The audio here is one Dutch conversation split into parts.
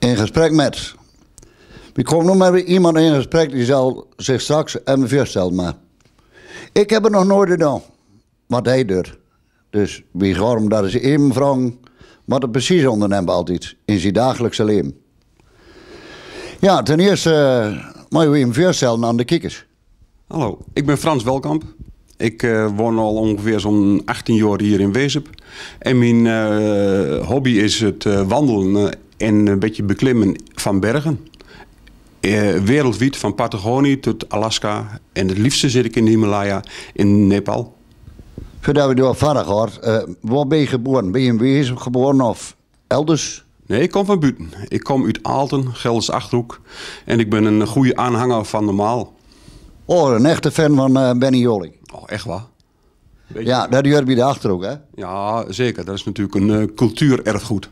in gesprek met. Ik kom nog met iemand in gesprek die zal zich straks en voorstellen. Maar ik heb het nog nooit gedaan. Wat hij doet. Dus wie waarom dat is even vrouw, wat het precies onderneemt altijd in zijn dagelijkse leven. Ja, ten eerste uh, moet je hem voorstellen aan de kijkers. Hallo, ik ben Frans Welkamp. Ik eh, woon al ongeveer zo'n 18 jaar hier in Wezep. En mijn eh, hobby is het wandelen en een beetje beklimmen van bergen. Uh, wereldwijd, van Patagonië tot Alaska. En het liefste zit ik in de Himalaya in Nepal. Voordat we door verder gaan, eh, waar ben je geboren? Ben je in Wezen geboren of elders? Nee, ik kom van buiten. Ik kom uit Aalten, Gelders Achterhoek. En ik ben een goede aanhanger van normaal. Oh, een echte fan van uh, Benny Jolly. Oh, echt waar? Ja, dat hoort bij de Achterhoek, hè? Ja, zeker. Dat is natuurlijk een erg cultuurerfgoed.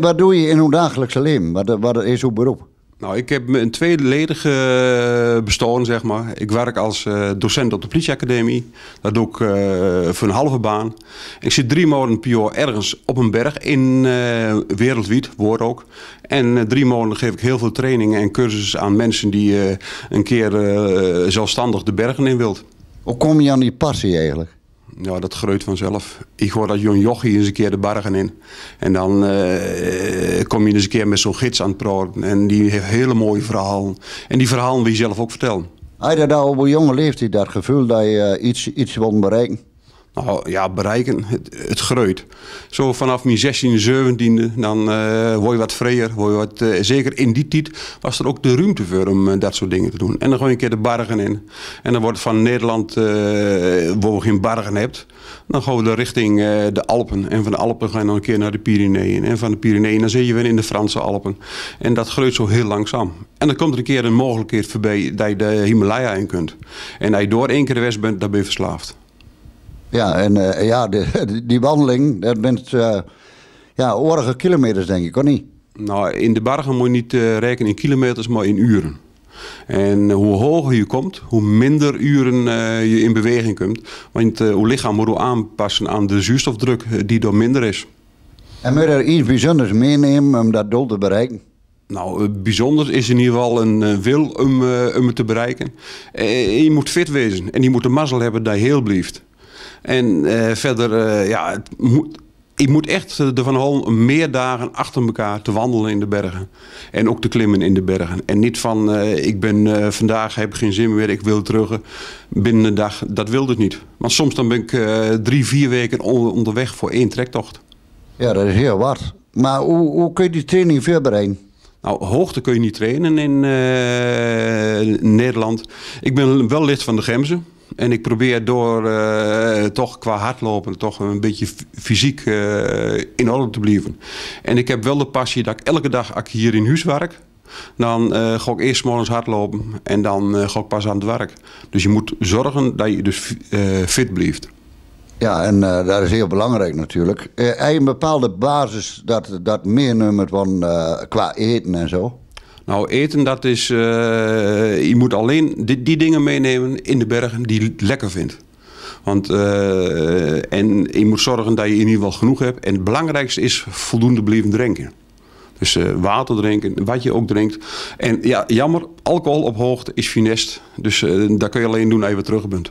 Wat, doe je in uw dagelijkse leven? Wat, wat is uw beroep? Nou, ik heb een tweeledige bestaan, zeg maar. Ik werk als eh, docent op de politieacademie. Dat doe ik uh, voor een halve baan. Ik zit drie maanden per jaar ergens op een berg, in uh, eh, wereldwijd, woord ook. En drie maanden geef ik heel veel trainingen en cursussen aan mensen die een keer zelfstandig de bergen in wilt. Hoe kom je aan die passie eigenlijk? Ja, dat groeit vanzelf. Ik hoor dat jong jochie eens een keer de bargen in. En dan eh, kom je eens een keer met zo'n gids aan het praten. En die heeft hele mooie verhalen. En die verhalen wil je zelf ook vertellen. Hij dat al op jonge leeftijd dat gevoel dat je eh, iets, iets wil bereiken. Nou ja, bereiken, het, het groeit. Zo vanaf mijn 16e, 17e, dan eh, word je wat vrijer. Word je wat, eh, zeker in die tijd was er ook de ruimte voor om eh, dat soort dingen te doen. En dan gooi je een keer de bargen in. En dan wordt van Nederland, waar we geen bargen hebt, dan gaan we de richting de Alpen. En van de Alpen ga je dan een keer naar de Pyreneeën. En van de Pyreneeën dan zit je weer in de Franse Alpen. En dat groeit zo heel langzaam. En dan komt er een keer een mogelijkheid voorbij dat je de Himalaya in kunt. En dat je door één keer de west bent, dan ben je verslaafd. Ja, en eh, ja, de, die wandeling, dat bent uh, ja, orige kilometers denk ik, of niet? Nou, in de bergen moet je niet eh, rekenen in kilometers, maar in uren. En hoe hoger je komt, hoe minder uren je in beweging komt. Want je lichaam moet aanpassen aan de zuurstofdruk die door minder is. En moet je er iets bijzonders meenemen om dat doel te bereiken? Nou, bijzonder is in ieder geval een wil om, om het te bereiken. je moet fit wezen en je moet de mazzel hebben dat heel blijft. En eh, verder, eh, ja, moet, ik moet echt de Van meer dagen achter elkaar te wandelen in de bergen. En ook te klimmen in de bergen. En niet van, eh, ik ben vandaag, heb ik geen zin meer, ik wil terug binnen een dag. Dat wil het niet. Want soms dan ben ik drie, vier weken onderweg voor één trektocht. Ja, dat is heel wat. Maar hoe, hoe kun je die training voorbereiden? Nou, hoogte kun je niet trainen in Nederland. Ik ben wel lid van de Gemzen. En ik probeer door eh, toch qua hardlopen toch een beetje fysiek eh, in orde te blijven. En ik heb wel de passie dat ik elke dag als ik hier in huis werk, dan uh, ga ik eerst morgens hardlopen en dan ga ik pas aan het werk. Dus je moet zorgen dat je dus fit blijft. Ja, en dat is heel belangrijk natuurlijk. Uh, een bepaalde basis dat, dat nummert van qua eten en zo? Nou, eten, dat is. Eh, je moet alleen die, die, dingen meenemen in de bergen die je lekker vindt. Want, eh, en je moet zorgen dat je in ieder geval genoeg hebt. En het belangrijkste is voldoende blijven drinken. Dus eh, water drinken, wat je ook drinkt. En ja, jammer, alcohol op hoogte is finest. Dus dat kun je alleen doen als je weer terug bent.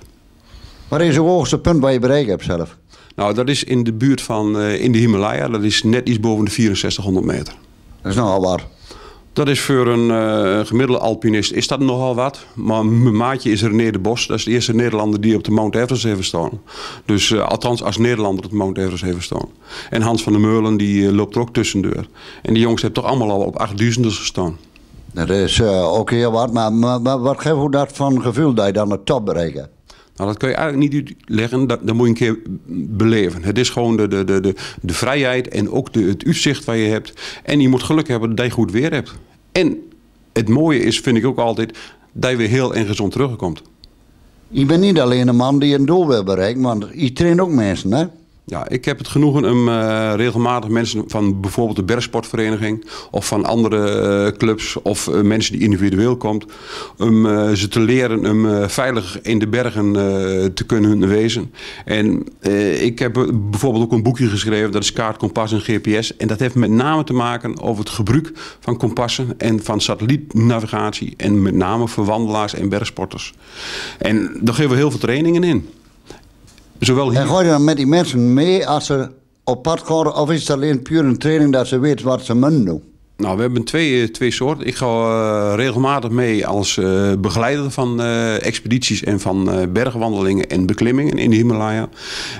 Wat is het hoogste punt waar je bereikt hebt zelf? Nou, dat is in de buurt van in de Himalaya. Dat is net iets boven de 6400 meter. Dat is nogal waar. Dat is voor eh, een gemiddelde alpinist is dat nogal wat. Maar mijn maatje is René de Bos. Dat is de eerste Nederlander die op de Mount Everest heeft gestaan. Dus eh, althans als Nederlander op de Mount Everest heeft gestaan. En Hans van der Meulen die eh, loopt er ook tussendoor. En die jongens hebben toch allemaal al op 8000 gestaan. Dat is ook heel wat. Maar, maar, wat geeft u dat van gevoel dat je dan de top bereikt nou, dat kun je eigenlijk niet uitleggen, dat, dat moet je een keer beleven. Het is gewoon de, de, de, de, de vrijheid en ook de, het uitzicht wat je hebt. En je moet geluk hebben dat je goed weer hebt. En het mooie is, vind ik ook altijd, dat je weer heel en gezond terugkomt. Je bent niet alleen een man die een doel wil bereiken, want je traint ook mensen, hè? Ja, ik heb het genoegen om eh, regelmatig mensen van bijvoorbeeld de bergsportvereniging of van andere eh, clubs of eh, mensen die individueel komt, om ze te leren om veilig in de bergen te kunnen wezen. En ik heb bijvoorbeeld ook een boekje geschreven, dat is kaart, kompas en GPS. En dat heeft met name te maken over het gebruik van kompassen en van satellietnavigatie en met name voor wandelaars en bergsporters. En daar geven we heel veel trainingen in. Zowel hier... En gooi dan met die mensen mee als ze op pad gaan? Of is het alleen puur een training dat ze weten wat ze moeten doen? Nou, we hebben twee, eh, twee soorten. Ik ga eh, regelmatig mee als eh, begeleider van expedities en van bergwandelingen en beklimmingen in de Himalaya.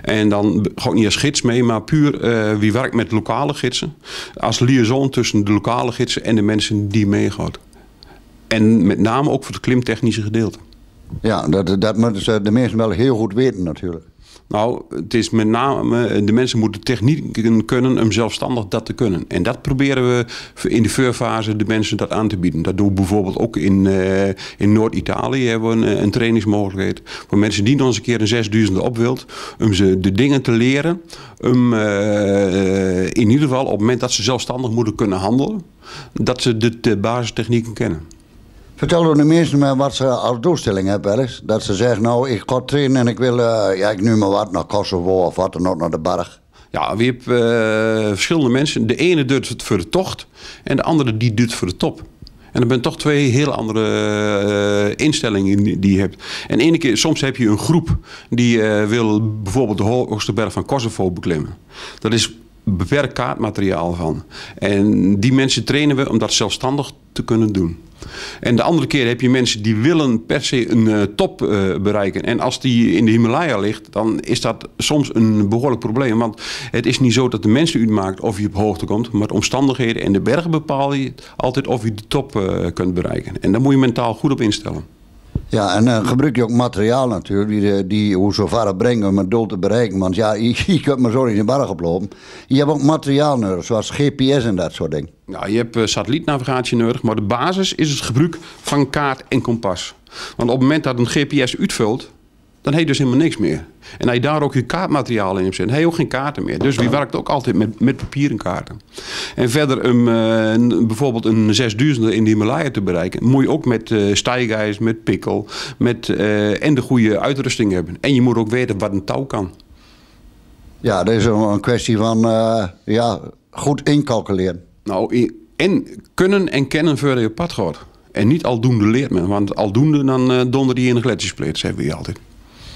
En dan ga ik niet als gids mee, maar puur wie werkt met lokale gidsen. Als liaison tussen de lokale gidsen en de mensen die meegaan. En met name ook voor het klimtechnische gedeelte. Ja, dat, dat moeten de mensen wel heel goed weten natuurlijk. Nou, het is met name, de mensen moeten technieken kunnen om zelfstandig dat te kunnen. En dat proberen we in de voorfase de mensen dat aan te bieden. Dat doen we bijvoorbeeld ook in, eh, in Noord-Italië hebben we een, eh, een, trainingsmogelijkheid. Voor mensen die nog eens een keer een zesduizenden op wilt, om ze de dingen te leren. Om eh, in ieder geval op het moment dat ze zelfstandig moeten kunnen handelen, dat ze de, de basistechnieken kennen. Vertel de mensen wat ze als doelstelling hebben wel Dat ze zeggen, nou, ik ga trainen en ik wil, eh, ja, ik nu maar wat, naar Kosovo of wat dan ook, naar de berg. Ja, we hebben eh, verschillende mensen. De ene doet het voor de tocht en de andere die doet voor de top. En dat zijn toch twee heel andere eh, instellingen die je hebt. En ene keer, soms heb je een groep die wil bijvoorbeeld de hoogste berg van Kosovo beklimmen. Dat is beperkt kaartmateriaal van. En die mensen trainen we om dat zelfstandig te kunnen doen. En de andere keer heb je mensen die willen per se een eh, top eh, bereiken. En als die in de Himalaya ligt, dan is dat soms een behoorlijk probleem. Want het is niet zo dat de mensen u maakt of je op hoogte komt. Maar de omstandigheden en de bergen bepalen altijd of je de top eh, kunt bereiken. En daar moet je mentaal goed op instellen. Ja, en dan eh, gebruik je ook materiaal natuurlijk, die, eh, die hoe zo ver brengen om het doel te bereiken. Want ja, je, je kunt maar zo in de berg oplopen. Je hebt ook materiaal nodig, zoals GPS en dat soort dingen. Ja, nou, je hebt eh, satellietnavigatie nodig, maar de basis is het gebruik van kaart en kompas. Want op het moment dat een GPS uitvult, dan heeft dus helemaal niks meer. En als je daar ook je kaartmateriaal in hebt zitten, heb je ook geen kaarten meer. Dus wie werkt ook altijd met, met papieren kaarten. En verder om eh, bijvoorbeeld een 6000 in de Himalaya te bereiken, moet je ook met uh, met pikkel met, eh, en de goede uitrusting hebben. En je moet ook weten wat een touw kan. Ja, dat is een kwestie van ja, goed incalculeren. Nou, en kunnen en kennen verder je pad gaat. En niet aldoende leert men, want aldoende dan donder die in de gletsjerspleet, zeggen we hier altijd.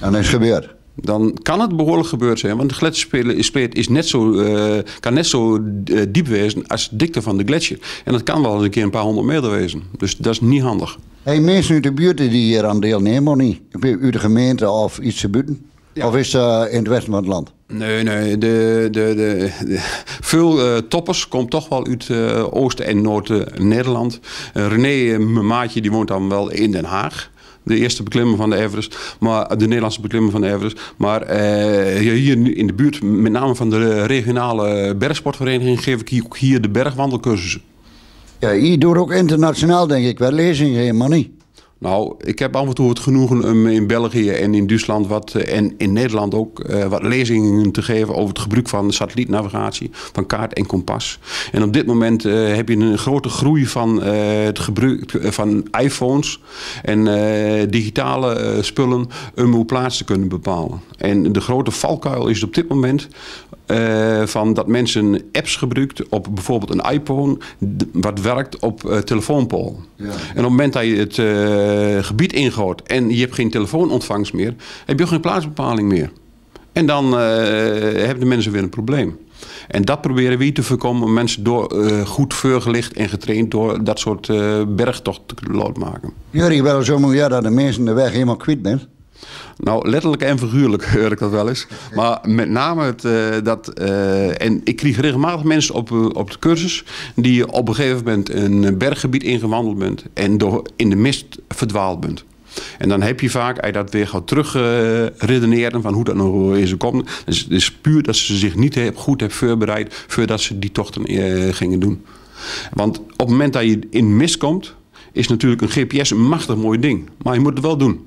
En is gebeurd. Dan kan het behoorlijk gebeurd zijn, want de gletsjerspleet is net zo, eh, kan net zo eh, diep wezen als de dikte van de gletsjer. En dat kan wel eens een keer een paar honderd meter wezen. Dus dat is niet handig. Hey, mensen uit de buurt die hier aan deelnemen, of niet? U de gemeente of iets te buiten? Of is het eh, in het westen van het land? Nee, nee. De, de, de, veel uh, toppers komt toch wel uit uh, Oost- en Noord-Nederland. René, mijn maatje, die woont dan wel in Den Haag de eerste beklimmer van de Everest, maar, de Nederlandse beklimmer van de Everest. Maar eh, hier in de buurt, met name van de regionale bergsportvereniging, geef ik ook hier de bergwandelcursussen. Ja, hier doet ook internationaal denk ik wel lezingen, helemaal niet. Nou, ik heb af en toe het genoegen om in België en in Duitsland wat, eh, en in Nederland ook eh, wat lezingen te geven over het gebruik van satellietnavigatie, van kaart en kompas. En op dit moment eh, heb je een grote groei van het gebruik van iPhones en digitale spullen om uw plaats te kunnen bepalen. En de grote valkuil is op dit moment van dat mensen apps gebruikt op bijvoorbeeld een iPhone, wat werkt op telefoonpool. Ja. En op het moment dat je het eh, gebied ingooit en je hebt geen telefoonontvangst meer, heb je ook geen plaatsbepaling meer. En dan eh, hebben de mensen weer een probleem. En dat proberen we te voorkomen. Mensen door, eh, goed voorgelicht en getraind door dat soort bergtocht te maken. Jullie wel zo jij dat de mensen de weg helemaal kwijt bent. Nou, letterlijk en figuurlijk hoor ik dat wel eens. Maar met name het, eh, dat... Eh, en ik kreeg regelmatig mensen op, eh, op de cursus... die op een gegeven moment een berggebied ingewandeld bent... en door, in de mist verdwaald bent. En dan heb je vaak, als dat weer gaat terugredeneren van hoe dat nou in ze komt. Dus het is puur dat ze zich niet goed hebben voorbereid voordat ze die tochten gingen doen. Want op het moment dat je in mist komt, is natuurlijk een GPS een machtig mooi ding. Maar je moet het wel doen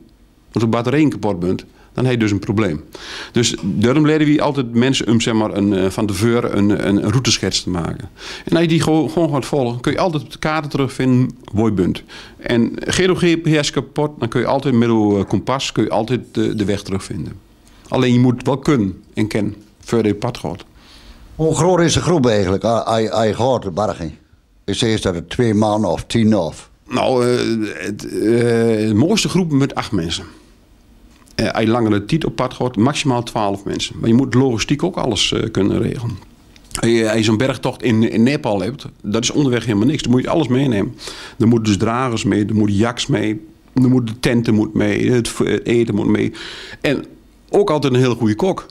als de batterijen kapot bent, dan heb je dus een probleem. Dus daarom leren we altijd mensen om zeg maar, een, eh, van de veur een, een routeschets te maken. En als je die gewoon, gewoon gaat volgen, kun je altijd op de kaarten terugvinden waar je bent. En GPS kapot, dan kun je altijd middel eh, kompas kun je altijd de, weg terugvinden. Alleen je moet het wel kunnen en kennen, verder je pad gaat. Hoe groot is de groep eigenlijk? Hij ah, ah, ah, hoort de barging. Ik zeg dat het twee man of tien of... Nou, eh, het, eh, de mooiste groep met acht mensen. Uh, als je langere tijd op pad gaat, maximaal 12 mensen. Maar je moet logistiek ook alles kunnen regelen. Als je, zo'n bergtocht in, Nepal hebt, dat is onderweg helemaal niks. Dan moet je alles meenemen. Dan moeten dus dragers mee, moet moeten jaks mee, dan moet de tenten moet mee, het eten moet mee. En ook altijd een heel goede kok.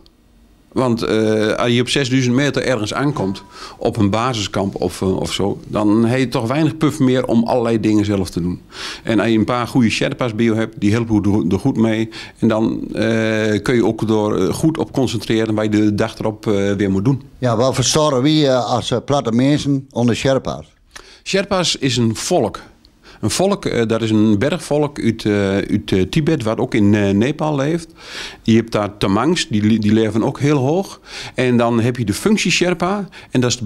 Want eh, als je op 6000 meter ergens aankomt, op een basiskamp of, eh, of zo, dan heb je toch weinig puff meer om allerlei dingen zelf te doen. En als je een paar goede Sherpas bio hebt, die helpen er goed mee. En dan eh, kun je ook door goed op concentreren waar je de dag erop weer moet doen. Ja, wat verstoren wie als platte mensen onder Sherpas? Sherpas is een volk. Een volk, eh, dat is een bergvolk uit, eh, uit eh, Tibet, wat ook in Nepal leeft. Je hebt daar Tamangs, die, die leven ook heel hoog. En dan heb je de functie Sherpa, en dat is de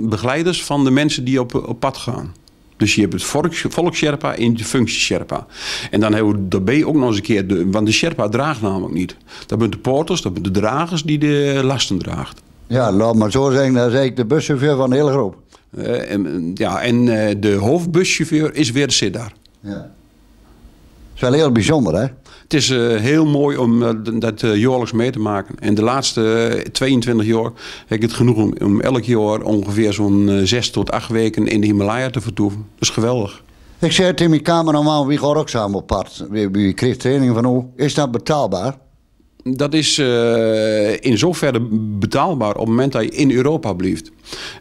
begeleiders van de mensen die op, pad gaan. Dus je hebt het volk, volk Sherpa en de functie Sherpa. En dan hebben we daarbij ook nog eens een keer, de, want de Sherpa draagt namelijk niet. Dat zijn de porters, dat zijn de dragers die de lasten draagt. Ja, laat maar zo zeggen, dan zei ik de buschauffeur van de hele groep. Eh, en eh, ja, en eh, de hoofdbuschauffeur is weer zit daar. Ja. Het is wel heel bijzonder, hè? Het is heel mooi om dat jaarlijks mee te maken. En de laatste 22 jaar heb ik het genoeg om, om elk jaar ongeveer zo'n 6 tot 8 weken in de Himalaya te vertoeven. Dat is geweldig. Ik zei in mijn cameraman, wie gaat ook samen op pad? Wie, wie kreeg training van hoe? Is dat betaalbaar? dat is eh, in zoverre betaalbaar op het moment dat je in Europa blijft.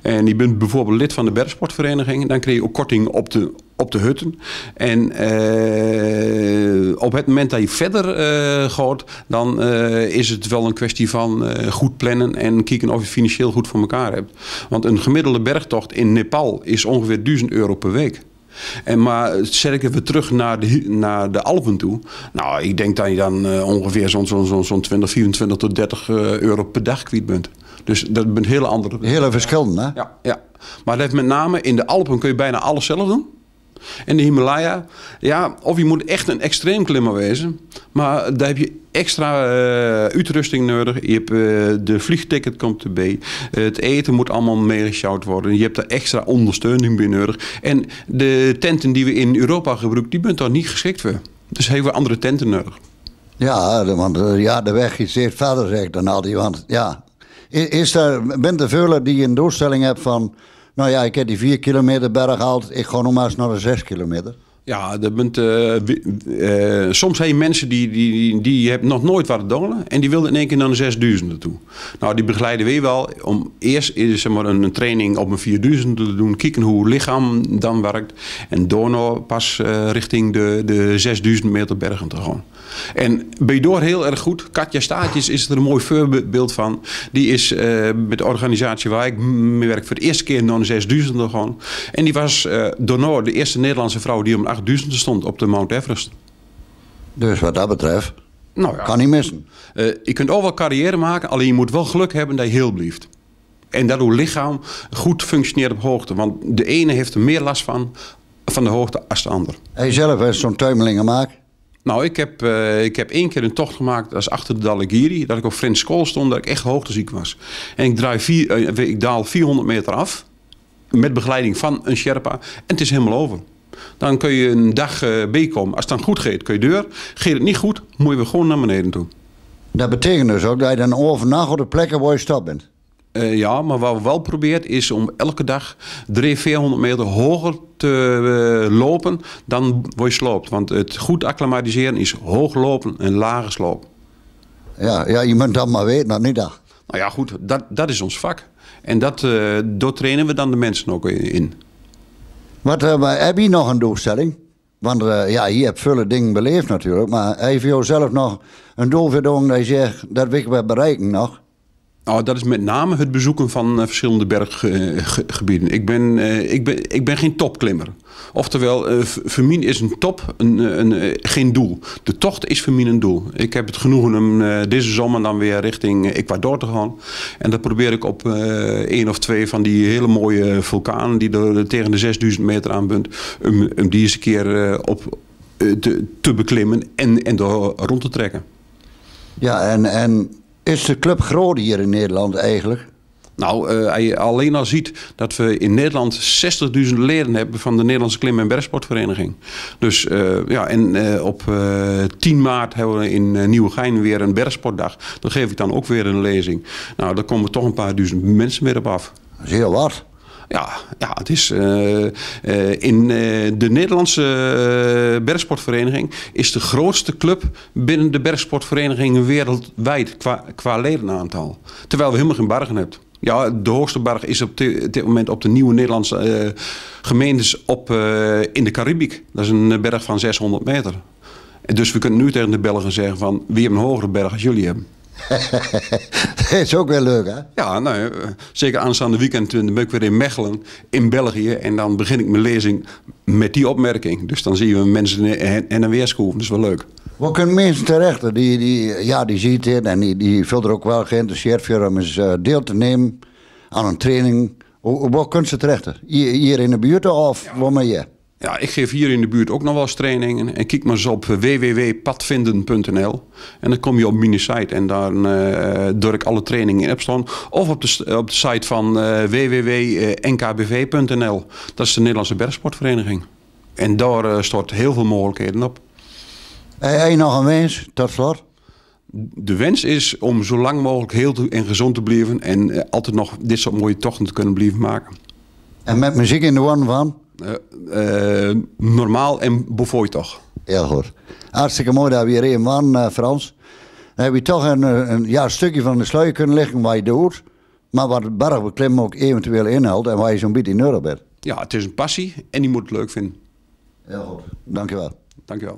En je bent bijvoorbeeld lid van de bergsportvereniging, dan krijg je ook korting op de, op de hutten. En eh, op het moment dat je verder gooit, eh, gaat, dan is het wel een kwestie van goed plannen en kijken of je financieel goed voor elkaar hebt. Want een gemiddelde bergtocht in Nepal is ongeveer 1000 euro per week. En maar eh, ik even terug naar de, naar de Alpen toe. Nou, ik denk dat je dan eh, ongeveer zo'n zo'n zo'n zo'n 20, 24 tot 30 eh, euro per dag kwijt bent. Dus dat bent hele andere. Hele verschillende, hè? Ja, ja. Maar dat heeft met name in de Alpen kun je bijna alles zelf doen. En de Himalaya, ja, of je moet echt een extreem klimmer wezen, maar daar heb je extra eh, uitrusting nodig. Je hebt, eh, de vliegticket komt erbij. Uh, eh, het eten moet allemaal meegesjouwd worden. Je hebt daar extra ondersteuning bij nodig. En de tenten die we in Europa gebruiken, die bent daar niet geschikt voor. Dus hebben we andere tenten nodig. Ja, want ja, de weg is zeer. verder, zegt dan al die. Want ja, is, er, bent de vuller die een doelstelling hebt van nou ja, ik heb die 4 kilometer berg gehaald. Ik ga nog maar eens naar de 6 kilometer. Ja, dat bent, uh, soms mensen die, die, die, die nog nooit wat dolen en die wilden in één keer naar de 6000 toe. Nou, die begeleiden we wel om eerst zeg maar, een, training op een 4000 te doen, kijken hoe het lichaam dan werkt en daarna pas eh, richting de, de 6000 meter bergen te gaan. En door heel erg goed. Katja Staatjes is er een mooi voorbeeld van. Die is eh, met de organisatie waar ik mee werk voor de eerste keer naar 6000 gewoon. En die was uh, Donor, de eerste Nederlandse vrouw die om 8000 stond op de Mount Everest. Dus wat dat betreft, nou ja, kan niet missen. Eh, je kunt ook wel carrière maken, alleen je moet wel geluk hebben dat je heel blijft. En dat uw lichaam goed functioneert op hoogte. Want de ene heeft er meer last van, van de hoogte als de ander. En zelf, zo'n tuimelingen maken? Nou, ik heb, eh, ik heb één keer een tocht gemaakt, als achter de Dalagiri. Dat ik op French School stond, dat ik echt hoogteziek was. En ik, eh, ik daal 400 meter af, met begeleiding van een Sherpa. En het is helemaal over. Dan kun je een dag uh, eh, B komen. Als het dan goed gaat, kun je deur. Geet het niet goed, moet je gewoon naar beneden toe. Dat betekent dus ook dat je dan overnacht op de plekken waar je stap bent. Eh, ja, maar wat we wel proberen is om elke dag 300, 400 meter hoger te eh, lopen dan waar je sloopt. Want het goed acclimatiseren is hoog lopen en lage sloop. Ja, ja, je moet dat maar weten, dat niet dat. Nou ja, goed, dat, dat is ons vak. En dat, uh, trainen we dan de mensen ook in. Wat, heb je nog een doelstelling? Want ja, je hebt vele dingen beleefd natuurlijk. Maar heeft je zelf nog een doel dat je zegt, dat wil ik wel bereiken nog? Oh, dat is met name het bezoeken van eh, verschillende berggebieden. ik, ben, eh, ik, ben, ik ben geen topklimmer. Oftewel, eh, voor mij is een top een, een, geen doel. De tocht is Vermin een doel. Ik heb het genoegen om deze zomer dan weer richting Ecuador te gaan. En dat probeer ik op één of twee van die hele mooie vulkanen... die er tegen de 6000 meter aan bunt, om die eens een keer op, te, te beklimmen en, en door rond te trekken. Ja, en... en is de club groot hier in Nederland eigenlijk? Nou, als eh, je alleen al ziet dat we in Nederland 60.000 leden hebben van de Nederlandse Klim- en Bergsportvereniging. Dus eh, ja, en eh, op 10 maart hebben we in Nieuwegein weer een bergsportdag. Dan geef ik dan ook weer een lezing. Nou, daar komen toch een paar duizend mensen weer op af. Dat is heel wat. Ja, ja het is eh, eh, in eh, de Nederlandse bergsportvereniging is de grootste club binnen de bergsportverenigingen wereldwijd qua, qua ledenaantal. Terwijl we helemaal geen bergen hebben. Ja, de hoogste berg is op dit moment op de nieuwe Nederlandse gemeentes op, in de Caribiek. Dat is een berg van 600 meter. Dus we kunnen nu tegen de Belgen zeggen van... wie hebben een hogere berg als jullie hebben. dat is ook weer leuk, hè? Ja, nou, eh, zeker aanstaande weekend eh, ben ik weer in Mechelen, in België. En dan begin ik mijn lezing met die opmerking. Dus dan zien we mensen en eh, een weerschool. Dat is wel leuk. Wat kunnen mensen terecht? Die, die, ja, die ziet dit en die, die vult er ook wel geïnteresseerd voor om eens deel te nemen aan een training. Waar kunnen ze terecht? Hier in de buurt of ja. waar je? Ja, ik geef hier in de buurt ook nog wel eens trainingen. En kijk maar eens op eh, www.padvinden.nl. En dan kom je op minisite en daar eh, uh, ik alle trainingen in staan. Of op de, op de site van eh, www.nkbv.nl. Dat is de Nederlandse Bergsportvereniging. En daar uh, stort heel veel mogelijkheden op. Heb je nog een wens tot slot? De wens is om zo lang mogelijk heel en gezond te blijven. En altijd nog dit soort mooie tochten te kunnen blijven maken. En met muziek in de one van? Eh, eh, normaal en bevooi toch. Heel goed. Hartstikke mooi dat we een waren, eh, Frans. Dan heb je toch een, een ja, stukje van de sluier kunnen leggen waar je doet. Maar wat de bergbeklim ook eventueel inhoudt en waar je zo'n beetje in bent. Ja, het is een passie en die moet het leuk vinden. Heel goed. Dankjewel. Dankjewel.